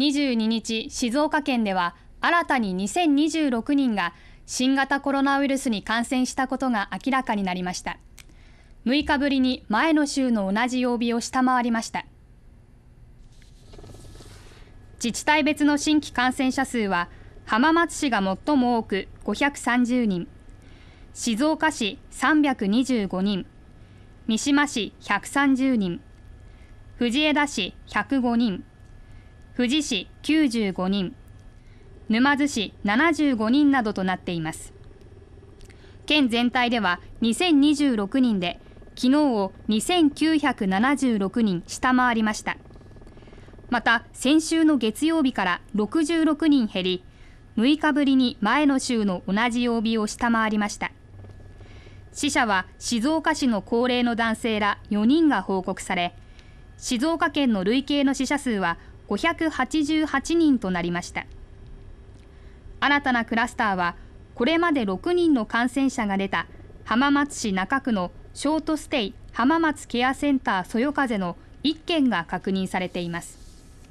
22日、静岡県では新たに2026人が新型コロナウイルスに感染したことが明らかになりました。6日ぶりに前の週の同じ曜日を下回りました。自治体別の新規感染者数は浜松市が最も多く530人、静岡市325人、三島市130人、藤枝市105人、富士市95人、沼津市75人などとなっています。県全体では2026人で、昨日を2976人下回りました。また、先週の月曜日から66人減り、6日ぶりに前の週の同じ曜日を下回りました。死者は静岡市の高齢の男性ら4人が報告され、静岡県の累計の死者数は588人となりました新たなクラスターはこれまで6人の感染者が出た浜松市中区のショートステイ浜松ケアセンターそよ風の1件が確認されています